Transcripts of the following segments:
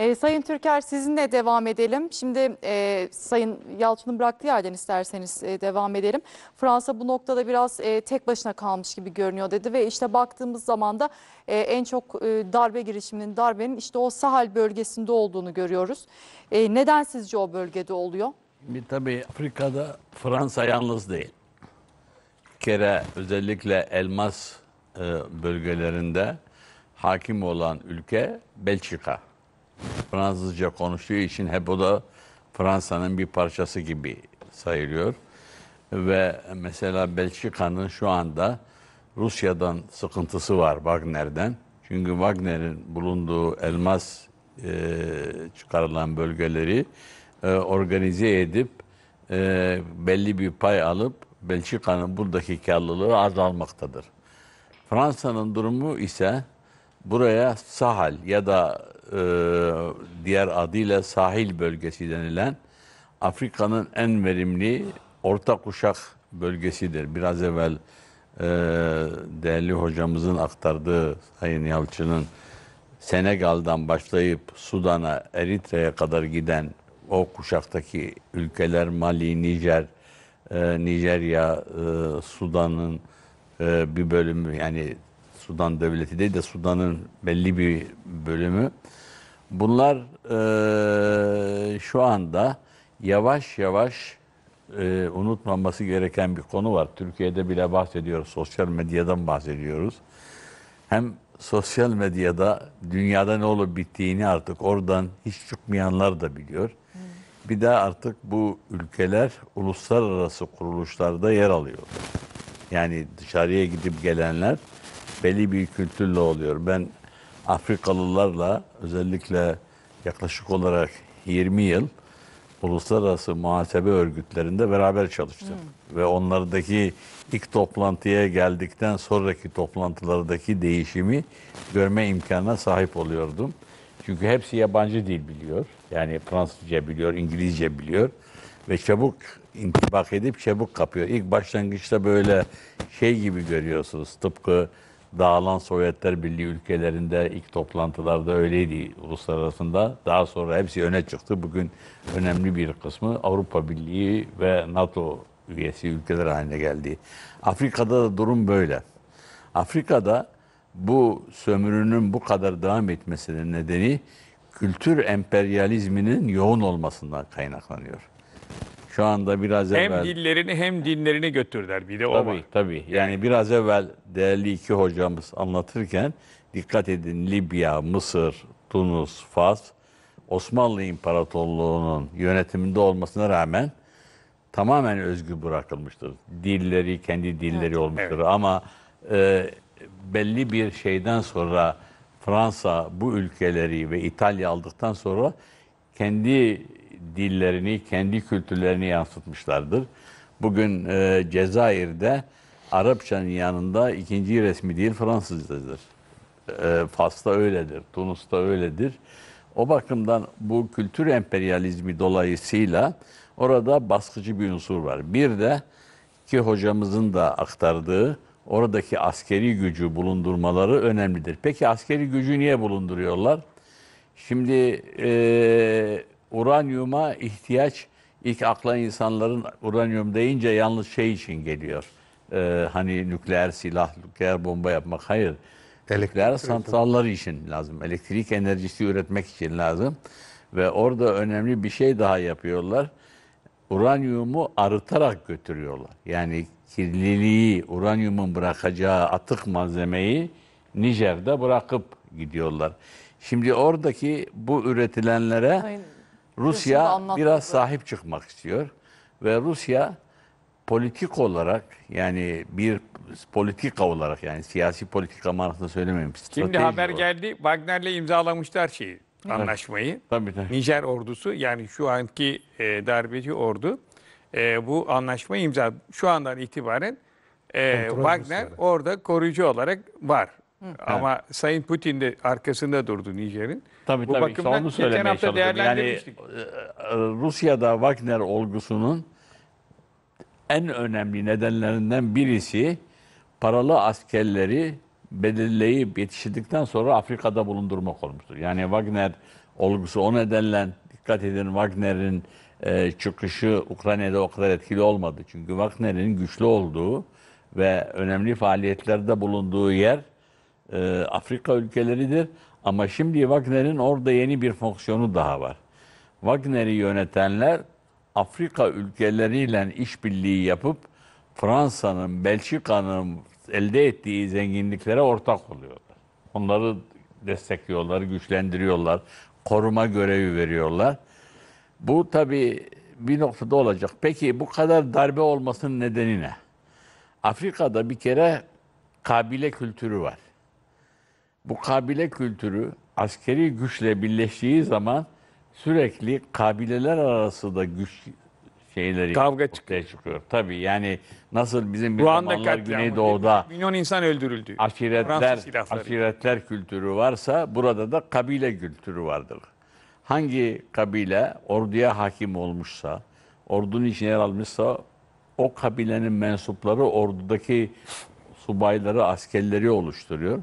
E, Sayın Türker sizinle devam edelim. Şimdi e, Sayın Yalçın'ın bıraktığı yerden isterseniz e, devam edelim. Fransa bu noktada biraz e, tek başına kalmış gibi görünüyor dedi ve işte baktığımız zaman da e, en çok e, darbe girişiminin darbenin işte o Sahel bölgesinde olduğunu görüyoruz. E, neden sizce o bölgede oluyor? Bir tabii Afrika'da Fransa yalnız değil. Bir kere özellikle elmas e, bölgelerinde hakim olan ülke Belçika. Fransızca konuştuğu için hep o da Fransa'nın bir parçası gibi sayılıyor. Ve mesela Belçika'nın şu anda Rusya'dan sıkıntısı var Wagner'den. Çünkü Wagner'in bulunduğu elmas e, çıkarılan bölgeleri e, organize edip e, belli bir pay alıp Belçika'nın buradaki karlılığı azalmaktadır. Fransa'nın durumu ise buraya Sahal ya da e, diğer adıyla sahil bölgesi denilen Afrika'nın en verimli orta kuşak bölgesidir. Biraz evvel e, değerli hocamızın aktardığı Sayın Yalçın'ın Senegal'dan başlayıp Sudan'a, Eritre'ye kadar giden o kuşaktaki ülkeler Mali, Nijer, e, Nijerya, e, Sudan'ın e, bir bölümü yani Sudan Devleti değil de Sudan'ın belli bir bölümü. Bunlar e, şu anda yavaş yavaş e, unutmaması gereken bir konu var. Türkiye'de bile bahsediyoruz, sosyal medyadan bahsediyoruz. Hem sosyal medyada dünyada ne olup bittiğini artık oradan hiç çıkmayanlar da biliyor. Bir de artık bu ülkeler uluslararası kuruluşlarda yer alıyor. Yani dışarıya gidip gelenler belli bir kültürle oluyor. Ben Afrikalılarla özellikle yaklaşık olarak 20 yıl uluslararası muhasebe örgütlerinde beraber çalıştım. Hmm. Ve onlardaki ilk toplantıya geldikten sonraki toplantılardaki değişimi görme imkanına sahip oluyordum. Çünkü hepsi yabancı dil biliyor. Yani Fransızca biliyor, İngilizce biliyor. Ve çabuk intibak edip çabuk kapıyor. İlk başlangıçta böyle şey gibi görüyorsunuz. Tıpkı dağılan Sovyetler Birliği ülkelerinde ilk toplantılarda öyleydi uluslararasında. Daha sonra hepsi öne çıktı. Bugün önemli bir kısmı Avrupa Birliği ve NATO üyesi ülkeler haline geldi. Afrika'da da durum böyle. Afrika'da bu sömürünün bu kadar devam etmesinin nedeni kültür emperyalizminin yoğun olmasından kaynaklanıyor. Şu anda biraz hem evvel... Hem dillerini hem dinlerini götürdüler bir de tabii, o var. Tabii yani, yani biraz evvel değerli iki hocamız anlatırken dikkat edin Libya, Mısır, Tunus, Fas Osmanlı İmparatorluğu'nun yönetiminde olmasına rağmen tamamen özgür bırakılmıştır. Dilleri, kendi dilleri evet. olmuştur evet. ama e, belli bir şeyden sonra Fransa bu ülkeleri ve İtalya aldıktan sonra kendi dillerini, kendi kültürlerini yansıtmışlardır. Bugün e, Cezayir'de Arapçanın yanında ikinci resmi dil Fransızcadır. E, Fas'ta öyledir, Tunus'ta öyledir. O bakımdan bu kültür emperyalizmi dolayısıyla orada baskıcı bir unsur var. Bir de ki hocamızın da aktardığı oradaki askeri gücü bulundurmaları önemlidir. Peki askeri gücü niye bulunduruyorlar? Şimdi e, uranyuma ihtiyaç ilk akla insanların uranyum deyince yalnız şey için geliyor. Ee, hani nükleer silah, nükleer bomba yapmak. Hayır. Elektrik nükleer santralları için lazım. Elektrik enerjisi üretmek için lazım. Ve orada önemli bir şey daha yapıyorlar. Uranyumu arıtarak götürüyorlar. Yani kirliliği, uranyumun bırakacağı atık malzemeyi Nijer'de bırakıp gidiyorlar. Şimdi oradaki bu üretilenlere Aynen Rusya biraz sahip çıkmak istiyor ve Rusya politik olarak yani bir politika olarak yani siyasi politika manasında söylemiyorum. Şimdi haber geldi Wagner'le imzalamışlar şeyi anlaşmayı. Tabii tabii. Nijer ordusu yani şu anki e, darbeci ordu e, bu anlaşmayı imza şu andan itibaren e, Wagner orada koruyucu olarak var. Ama evet. Sayın Putin de arkasında durdu Nijer'in. Tabii Bu tabii. Bakımdan onu geçen hafta Yani, e, e, Rusya'da Wagner olgusunun en önemli nedenlerinden birisi paralı askerleri belirleyip yetiştirdikten sonra Afrika'da bulundurmak olmuştur. Yani Wagner olgusu o nedenle dikkat edin Wagner'in e, çıkışı Ukrayna'da o kadar etkili olmadı. Çünkü Wagner'in güçlü olduğu ve önemli faaliyetlerde bulunduğu yer e, Afrika ülkeleridir. Ama şimdi Wagner'in orada yeni bir fonksiyonu daha var. Wagner'i yönetenler Afrika ülkeleriyle işbirliği yapıp Fransa'nın, Belçika'nın elde ettiği zenginliklere ortak oluyorlar. Onları destekliyorlar, güçlendiriyorlar, koruma görevi veriyorlar. Bu tabii bir noktada olacak. Peki bu kadar darbe olmasının nedeni ne? Afrika'da bir kere kabile kültürü var bu kabile kültürü askeri güçle birleştiği zaman sürekli kabileler arası da güç şeyleri kavga çıkıyor. çıkıyor. Tabii yani nasıl bizim bir Ruanda zamanlar Güneydoğu'da milyon insan öldürüldü. Aşiretler aşiretler kültürü varsa burada da kabile kültürü vardır. Hangi kabile orduya hakim olmuşsa, ordunun içine yer almışsa o kabilenin mensupları ordudaki subayları, askerleri oluşturuyor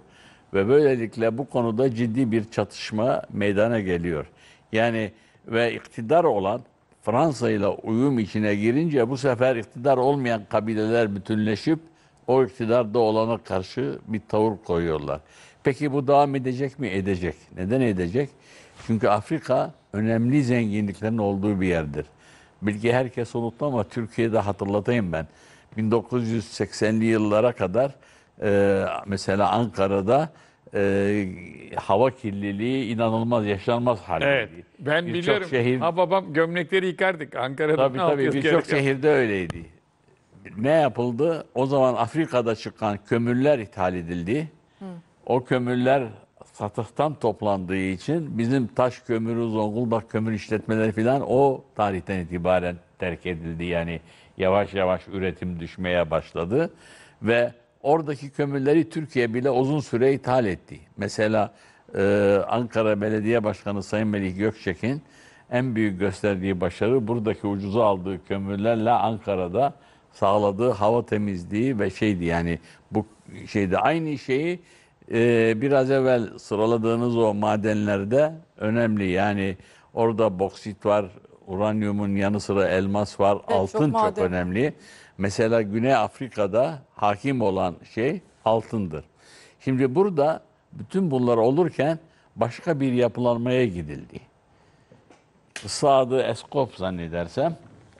ve böylelikle bu konuda ciddi bir çatışma meydana geliyor. Yani ve iktidar olan Fransa ile uyum içine girince bu sefer iktidar olmayan kabileler bütünleşip o iktidarda olana karşı bir tavır koyuyorlar. Peki bu devam edecek mi? Edecek. Neden edecek? Çünkü Afrika önemli zenginliklerin olduğu bir yerdir. Bilgi herkes unuttu ama Türkiye'de hatırlatayım ben. 1980'li yıllara kadar e, mesela Ankara'da e, hava kirliliği inanılmaz, yaşanmaz halde. Evet, ben bir biliyorum. Şehir, ha babam gömlekleri yıkardık Ankara'da. Tabii tabii birçok şehirde öyleydi. Ne yapıldı? O zaman Afrika'da çıkan kömürler ithal edildi. Hı. O kömürler satıhtan toplandığı için bizim taş kömürü, Zonguldak kömür işletmeleri filan o tarihten itibaren terk edildi. Yani yavaş yavaş üretim düşmeye başladı ve oradaki kömürleri Türkiye bile uzun süre ithal etti. Mesela e, Ankara Belediye Başkanı Sayın Melih Gökçek'in en büyük gösterdiği başarı buradaki ucuza aldığı kömürlerle Ankara'da sağladığı hava temizliği ve şeydi yani bu şeyde aynı şeyi e, biraz evvel sıraladığınız o madenlerde önemli yani orada boksit var, Uranyumun yanı sıra elmas var, evet, altın çok, çok önemli. Mesela Güney Afrika'da hakim olan şey altındır. Şimdi burada bütün bunlar olurken başka bir yapılanmaya gidildi. Sadı Eskop zannedersem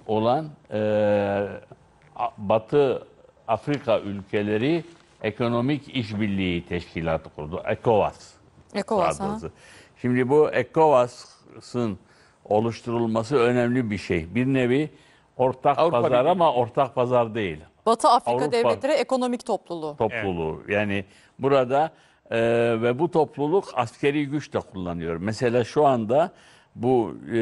olan e, Batı Afrika ülkeleri ekonomik işbirliği teşkilatı kurdu. ECOWAS. ECOWAS. Şimdi bu ECOWAS'ın oluşturulması önemli bir şey. Bir nevi ortak Avrupa pazar Birliği. ama ortak pazar değil. Batı Afrika Avrupa- Devletleri Ekonomik Topluluğu. Topluluğu. Yani burada e, ve bu topluluk askeri güç de kullanıyor. Mesela şu anda bu e,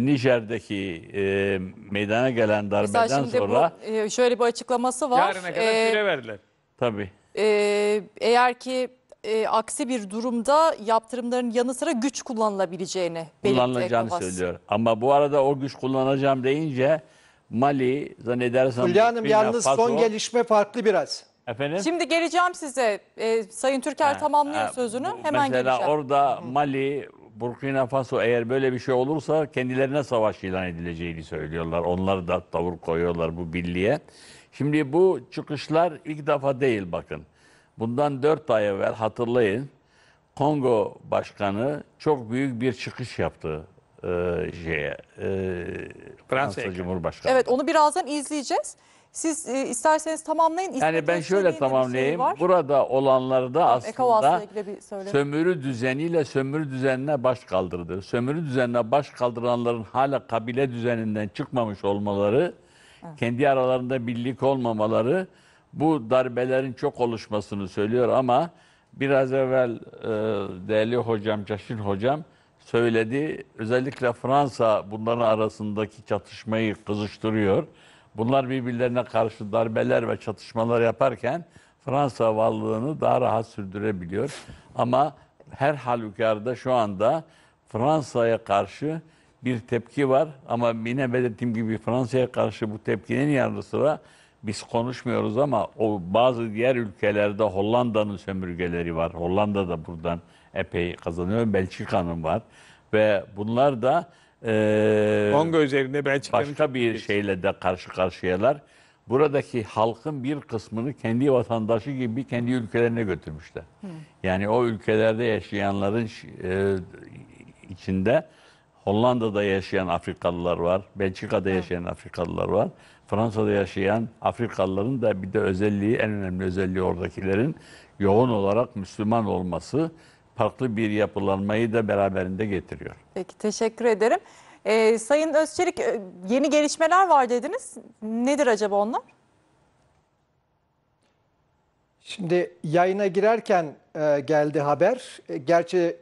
Nijer'deki e, meydana gelen darbeden sonra bu e, şöyle bir açıklaması var. Yarına kadar Ee, süre verdiler. tabii. e, eğer ki e, aksi bir durumda yaptırımların yanı sıra güç kullanılabileceğini belirtti. Kullanılacağını Kovas. söylüyor. Ama bu arada o güç kullanacağım deyince Mali zannedersem... Hülya Hanım yalnız Faso, son gelişme farklı biraz. Efendim? Şimdi geleceğim size. E, Sayın Türker Ha, tamamlıyor ha, sözünü. bu- Hemen mesela geleceğim. orada Mali, Burkina Faso eğer böyle bir şey olursa kendilerine savaş ilan edileceğini söylüyorlar. Onlar da tavır koyuyorlar bu birliğe. Şimdi bu çıkışlar ilk defa değil bakın. Bundan dört ay evvel hatırlayın Kongo Başkanı çok büyük bir çıkış yaptı e, şeye, e, Fransa, Fransa Cumhurbaşkanı. Evet onu birazdan izleyeceğiz. Siz e, isterseniz tamamlayın. İsmet yani ben şöyle şey tamamlayayım. Şey Burada olanları da aslında sömürü düzeniyle sömürü düzenine baş kaldırdı. Sömürü düzenine baş kaldıranların hala kabile düzeninden çıkmamış olmaları, evet. kendi aralarında birlik olmamaları bu darbelerin çok oluşmasını söylüyor ama biraz evvel e, değerli hocam, Caşin hocam söyledi. Özellikle Fransa bunların arasındaki çatışmayı kızıştırıyor. Bunlar birbirlerine karşı darbeler ve çatışmalar yaparken Fransa varlığını daha rahat sürdürebiliyor. Ama her halükarda şu anda Fransa'ya karşı bir tepki var. Ama yine belirttiğim gibi Fransa'ya karşı bu tepkinin yanı sıra biz konuşmuyoruz ama o bazı diğer ülkelerde Hollanda'nın sömürgeleri var. Hollanda da buradan epey kazanıyor. Belçika'nın var. Ve bunlar da e, Kongo üzerinde Belçika'nın başka bir şeyle de karşı karşıyalar. Buradaki halkın bir kısmını kendi vatandaşı gibi kendi ülkelerine götürmüşler. Hı. Yani o ülkelerde yaşayanların e, içinde Hollanda'da yaşayan Afrikalılar var, Belçika'da yaşayan Afrikalılar var. Fransa'da yaşayan Afrikalıların da bir de özelliği, en önemli özelliği oradakilerin yoğun olarak Müslüman olması farklı bir yapılanmayı da beraberinde getiriyor. Peki teşekkür ederim. Ee, Sayın Özçelik e, yeni gelişmeler var dediniz. Nedir acaba onlar? Şimdi yayına girerken e, geldi haber. E, gerçi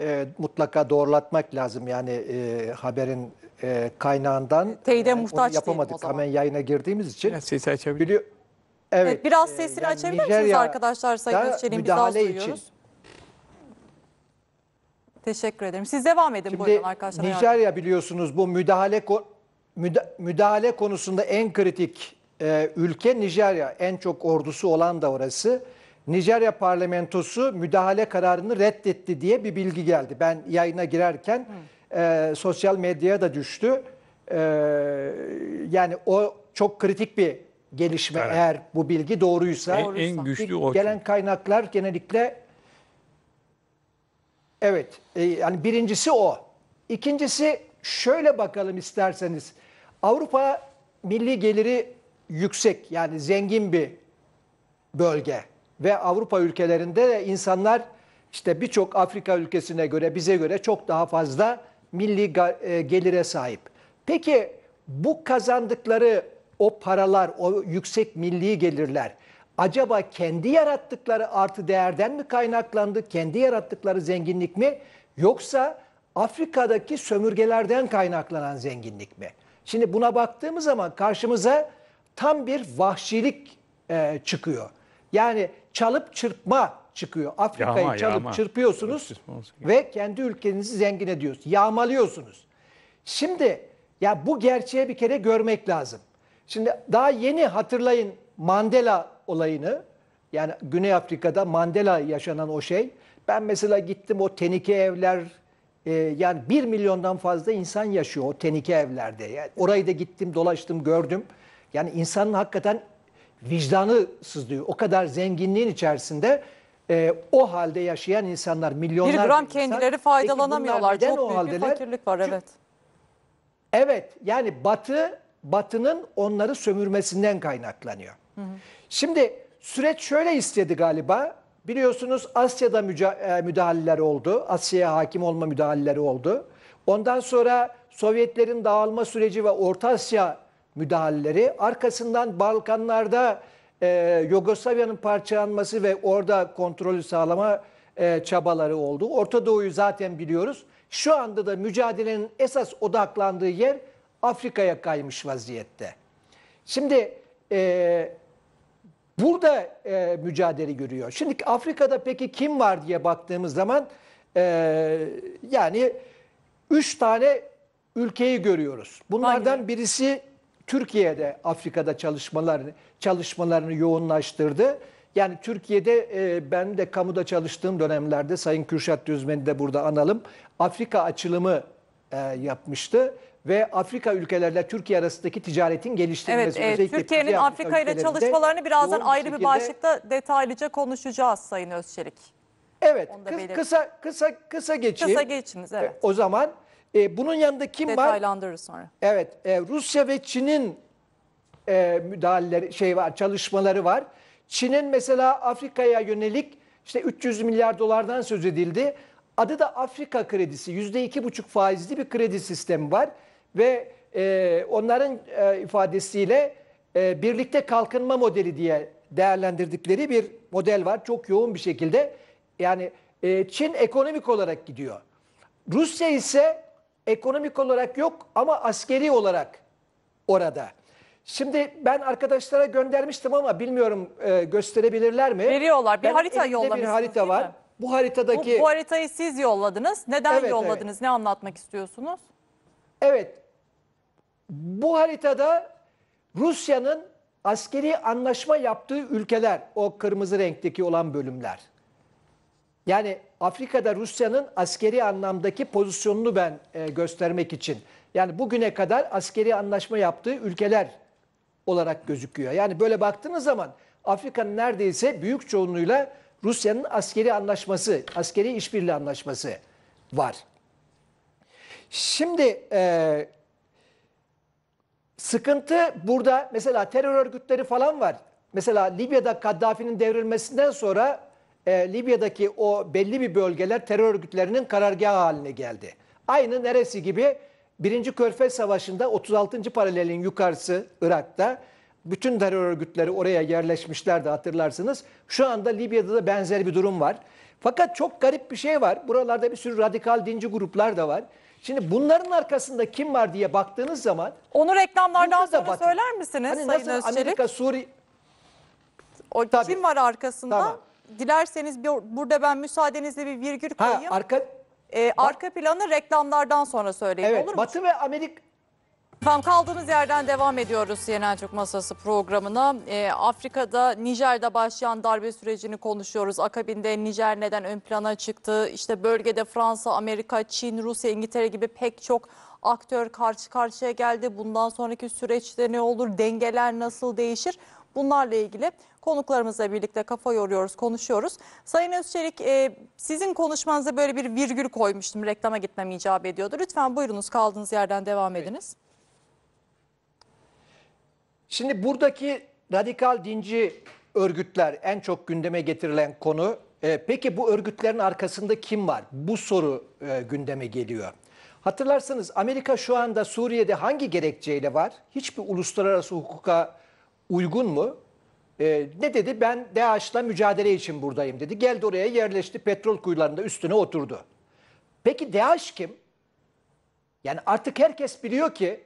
e, mutlaka doğrulatmak lazım. Yani e, haberin e, kaynağından Teyide yani muhtaç yapamadık. o zaman. Hemen yayına girdiğimiz için. Biraz sesi açabilir. Biliyor, evet, Evet, biraz e, sesini yani açabilir misiniz Nijerya arkadaşlar Sayın da Özçelik'in biz az müdahale duyuyoruz. için. Teşekkür ederim. Siz devam edin buyurun arkadaşlar. Nijerya biliyorsunuz bu müdahale müdahale konusunda en kritik e, ülke Nijerya. En çok ordusu olan da orası. Nijerya parlamentosu müdahale kararını reddetti diye bir bilgi geldi. Ben yayına girerken e, sosyal medyaya da düştü. E, yani o çok kritik bir gelişme evet. eğer bu bilgi doğruysa. En, en güçlü o. Gelen kaynaklar genellikle evet e, yani birincisi o. İkincisi şöyle bakalım isterseniz. Avrupa milli geliri yüksek yani zengin bir bölge ve Avrupa ülkelerinde de insanlar işte birçok Afrika ülkesine göre bize göre çok daha fazla milli e, gelire sahip. Peki bu kazandıkları o paralar, o yüksek milli gelirler acaba kendi yarattıkları artı değerden mi kaynaklandı? Kendi yarattıkları zenginlik mi? Yoksa Afrika'daki sömürgelerden kaynaklanan zenginlik mi? Şimdi buna baktığımız zaman karşımıza tam bir vahşilik e, çıkıyor. Yani çalıp çırpma çıkıyor. Afrika'yı Yağma, çalıp yağma. çırpıyorsunuz ve kendi ülkenizi zengin ediyorsunuz. Yağmalıyorsunuz. Şimdi ya bu gerçeği bir kere görmek lazım. Şimdi daha yeni hatırlayın Mandela olayını. Yani Güney Afrika'da Mandela yaşanan o şey. Ben mesela gittim o tenike evler e, yani bir milyondan fazla insan yaşıyor o tenike evlerde. Yani orayı da gittim dolaştım gördüm. Yani insanın hakikaten vicdanı sızlıyor. O kadar zenginliğin içerisinde e, o halde yaşayan insanlar milyonlar. Bir gram kendileri insan. faydalanamıyorlar. Çok büyük haldeler? bir fakirlik var evet. Çünkü, evet yani batı batının onları sömürmesinden kaynaklanıyor. Hı hı. Şimdi süreç şöyle istedi galiba. Biliyorsunuz Asya'da e, müdahaleler oldu. Asya'ya hakim olma müdahaleleri oldu. Ondan sonra Sovyetlerin dağılma süreci ve Orta Asya müdahaleleri. Arkasından Balkanlarda e, Yugoslavya'nın parçalanması ve orada kontrolü sağlama e, çabaları oldu. Orta Doğu'yu zaten biliyoruz. Şu anda da mücadelenin esas odaklandığı yer Afrika'ya kaymış vaziyette. Şimdi e, burada e, mücadele görüyor. Şimdi Afrika'da peki kim var diye baktığımız zaman e, yani üç tane ülkeyi görüyoruz. Bunlardan Aynen. birisi Türkiye'de Afrika'da çalışmalarını çalışmalarını yoğunlaştırdı. Yani Türkiye'de e, ben de kamuda çalıştığım dönemlerde Sayın Kürşat Düzmen'i de burada analım. Afrika açılımı e, yapmıştı ve Afrika ülkelerle Türkiye arasındaki ticaretin geliştirilmesi. Evet, e, Türkiye'nin Afrika, ile çalışmalarını birazdan ayrı şekilde, bir başlıkta detaylıca konuşacağız Sayın Özçelik. Evet, kı, kısa kısa kısa geçeyim. Kısa geçiniz, evet. E, o zaman e, bunun yanında kim var? Detaylandırırız sonra. Evet, e, Rusya ve Çin'in e, müdahaleleri şey var, çalışmaları var. Çin'in mesela Afrika'ya yönelik işte 300 milyar dolardan söz edildi. Adı da Afrika kredisi. Yüzde iki buçuk faizli bir kredi sistemi var ve e, onların e, ifadesiyle e, birlikte kalkınma modeli diye değerlendirdikleri bir model var. Çok yoğun bir şekilde. Yani e, Çin ekonomik olarak gidiyor. Rusya ise Ekonomik olarak yok ama askeri olarak orada. Şimdi ben arkadaşlara göndermiştim ama bilmiyorum e, gösterebilirler mi? Veriyorlar. Bir Ben harita elimde yollamışsınız. Bir harita değil var. mi? Bu Bu, haritadaki bu haritayı siz yolladınız. Neden Evet, yolladınız? Ne anlatmak istiyorsunuz? Evet. Bu haritada Rusya'nın askeri anlaşma yaptığı ülkeler o kırmızı renkteki olan bölümler. Yani Afrika'da Rusya'nın askeri anlamdaki pozisyonunu ben e, göstermek için. Yani bugüne kadar askeri anlaşma yaptığı ülkeler olarak gözüküyor. Yani böyle baktığınız zaman Afrika'nın neredeyse büyük çoğunluğuyla Rusya'nın askeri anlaşması, askeri işbirliği anlaşması var. Şimdi e, sıkıntı burada mesela terör örgütleri falan var. Mesela Libya'da Kaddafi'nin devrilmesinden sonra e, Libya'daki o belli bir bölgeler terör örgütlerinin karargahı haline geldi. Aynı neresi gibi 1. Körfez Savaşı'nda 36. paralelin yukarısı Irak'ta bütün terör örgütleri oraya yerleşmişlerdi hatırlarsınız. Şu anda Libya'da da benzer bir durum var. Fakat çok garip bir şey var. Buralarda bir sürü radikal dinci gruplar da var. Şimdi bunların arkasında kim var diye baktığınız zaman... Onu reklamlardan sonra batı. söyler misiniz hani Sayın nasıl Özçelik? Amerika, Suriye... O, Tabii. kim var arkasında? Tamam dilerseniz bir, burada ben müsaadenizle bir virgül koyayım. Ha, arka ee, arka planı reklamlardan sonra söyleyeyim evet, olur mu? Batı ve Amerika Tam kaldığımız yerden devam ediyoruz Yenen Türk Masası programına. Ee, Afrika'da Nijer'de başlayan darbe sürecini konuşuyoruz. Akabinde Nijer neden ön plana çıktı? İşte bölgede Fransa, Amerika, Çin, Rusya, İngiltere gibi pek çok aktör karşı karşıya geldi. Bundan sonraki süreçte ne olur? Dengeler nasıl değişir? Bunlarla ilgili Konuklarımızla birlikte kafa yoruyoruz, konuşuyoruz. Sayın Özçelik e, sizin konuşmanıza böyle bir virgül koymuştum. Reklama gitmem icap ediyordu. Lütfen buyurunuz kaldığınız yerden devam ediniz. Şimdi buradaki radikal dinci örgütler en çok gündeme getirilen konu. E, peki bu örgütlerin arkasında kim var? Bu soru e, gündeme geliyor. Hatırlarsanız Amerika şu anda Suriye'de hangi gerekçeyle var? Hiçbir uluslararası hukuka uygun mu? E, ne dedi? Ben DAEŞ'la mücadele için buradayım dedi. Geldi oraya yerleşti petrol kuyularında üstüne oturdu. Peki DAEŞ kim? Yani artık herkes biliyor ki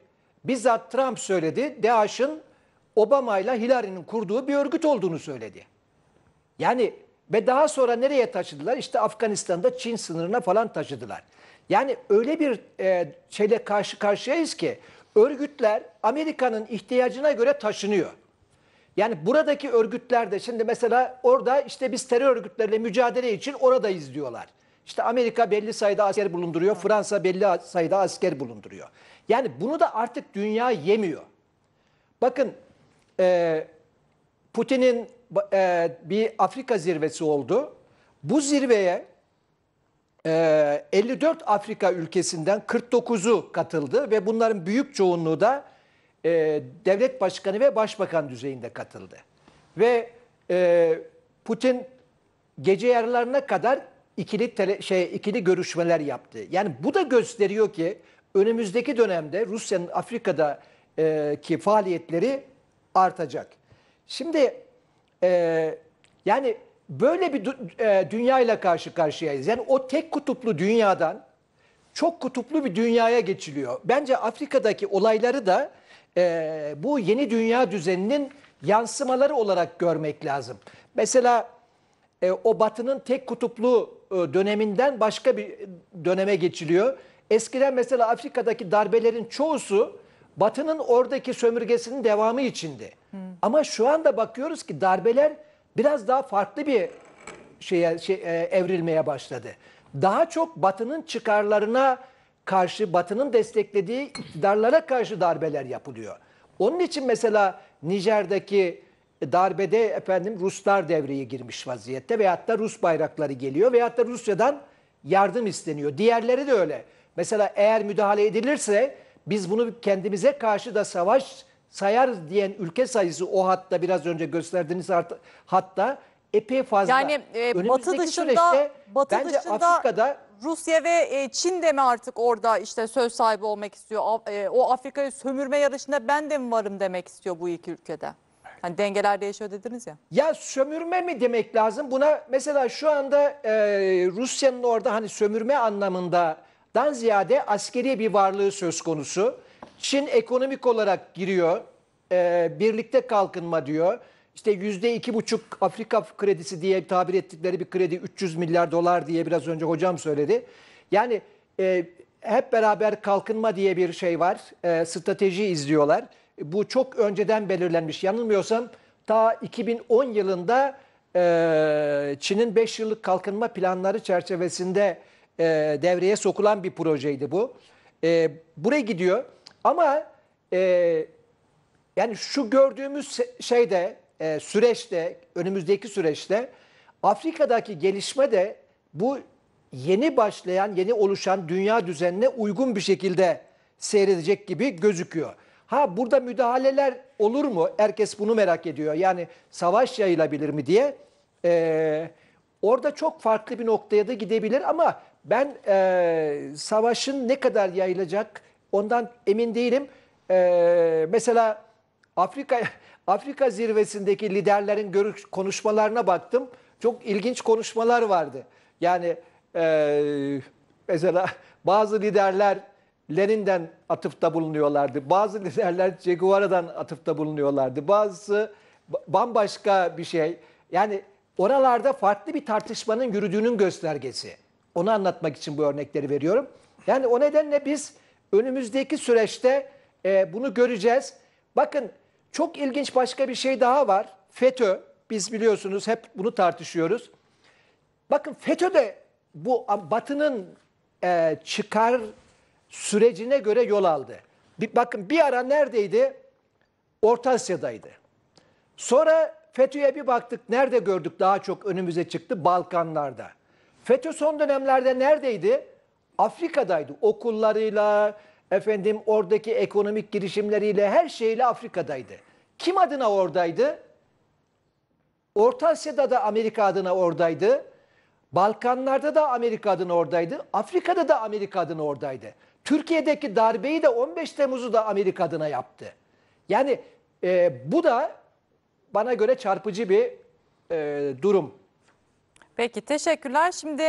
bizzat Trump söyledi DAEŞ'ın Obama ile Hillary'nin kurduğu bir örgüt olduğunu söyledi. Yani ve daha sonra nereye taşıdılar? İşte Afganistan'da Çin sınırına falan taşıdılar. Yani öyle bir e, şeyle karşı karşıyayız ki örgütler Amerika'nın ihtiyacına göre taşınıyor. Yani buradaki örgütler de şimdi mesela orada işte biz terör örgütleriyle mücadele için oradayız diyorlar. İşte Amerika belli sayıda asker bulunduruyor. Fransa belli sayıda asker bulunduruyor. Yani bunu da artık dünya yemiyor. Bakın e, Putin'in e, bir Afrika zirvesi oldu. Bu zirveye 54 e, Afrika ülkesinden 49'u katıldı ve bunların büyük çoğunluğu da e, devlet başkanı ve başbakan düzeyinde katıldı. Ve e, Putin gece yarılarına kadar ikili tele, şey ikili görüşmeler yaptı. Yani bu da gösteriyor ki önümüzdeki dönemde Rusya'nın Afrika'da e, ki faaliyetleri artacak. Şimdi e, yani böyle bir e, dünyayla karşı karşıyayız. Yani o tek kutuplu dünyadan çok kutuplu bir dünyaya geçiliyor. Bence Afrika'daki olayları da e, bu yeni dünya düzeninin yansımaları olarak görmek lazım. Mesela e, o batının tek kutuplu e, döneminden başka bir döneme geçiliyor. Eskiden mesela Afrika'daki darbelerin çoğusu batının oradaki sömürgesinin devamı içindi. Hı. Ama şu anda bakıyoruz ki darbeler biraz daha farklı bir şeye şey, e, evrilmeye başladı. Daha çok batının çıkarlarına karşı Batı'nın desteklediği iktidarlara karşı darbeler yapılıyor. Onun için mesela Nijer'deki darbede efendim Ruslar devreye girmiş vaziyette veyahut da Rus bayrakları geliyor veyahut da Rusya'dan yardım isteniyor. Diğerleri de öyle. Mesela eğer müdahale edilirse biz bunu kendimize karşı da savaş sayar diyen ülke sayısı o hatta biraz önce gösterdiğiniz hatta epey fazla. Yani e, Batı dışında, süreçte Batı bence dışında, Afrika'da Rusya ve e, Çin de mi artık orada işte söz sahibi olmak istiyor? E, o Afrika'yı sömürme yarışında ben de mi varım demek istiyor bu iki ülkede? Hani dengeler değişiyor dediniz ya. Ya sömürme mi demek lazım? Buna mesela şu anda e, Rusya'nın orada hani sömürme anlamında dan ziyade askeri bir varlığı söz konusu. Çin ekonomik olarak giriyor. birlikte kalkınma diyor. İşte yüzde iki buçuk Afrika kredisi diye tabir ettikleri bir kredi 300 milyar dolar diye biraz önce hocam söyledi. Yani e, hep beraber kalkınma diye bir şey var. E, strateji izliyorlar. bu çok önceden belirlenmiş. Yanılmıyorsam ta 2010 yılında e, Çin'in 5 yıllık kalkınma planları çerçevesinde e, devreye sokulan bir projeydi bu. E, buraya gidiyor ama e, yani şu gördüğümüz şey de e, süreçte, önümüzdeki süreçte Afrika'daki gelişme de bu yeni başlayan, yeni oluşan dünya düzenine uygun bir şekilde seyredecek gibi gözüküyor. Ha burada müdahaleler olur mu? Herkes bunu merak ediyor. Yani savaş yayılabilir mi diye. Ee, orada çok farklı bir noktaya da gidebilir ama ben e, savaşın ne kadar yayılacak ondan emin değilim. E, mesela Afrika Afrika zirvesindeki liderlerin görüş konuşmalarına baktım. Çok ilginç konuşmalar vardı. Yani e, mesela bazı liderler Lenin'den atıfta bulunuyorlardı. Bazı liderler Che Guevara'dan atıfta bulunuyorlardı. Bazısı bambaşka bir şey. Yani oralarda farklı bir tartışmanın yürüdüğünün göstergesi. Onu anlatmak için bu örnekleri veriyorum. Yani o nedenle biz önümüzdeki süreçte e, bunu göreceğiz. Bakın çok ilginç başka bir şey daha var. FETÖ, biz biliyorsunuz hep bunu tartışıyoruz. Bakın FETÖ de bu Batı'nın e, çıkar sürecine göre yol aldı. Bir, bakın bir ara neredeydi? Orta Asya'daydı. Sonra FETÖ'ye bir baktık. Nerede gördük daha çok önümüze çıktı? Balkanlarda. FETÖ son dönemlerde neredeydi? Afrika'daydı. Okullarıyla, Efendim oradaki ekonomik girişimleriyle her şeyle Afrika'daydı. Kim adına oradaydı? Orta Asya'da da Amerika adına oradaydı. Balkanlarda da Amerika adına oradaydı. Afrika'da da Amerika adına oradaydı. Türkiye'deki darbeyi de 15 Temmuz'u da Amerika adına yaptı. Yani e, bu da bana göre çarpıcı bir e, durum. Peki teşekkürler. Şimdi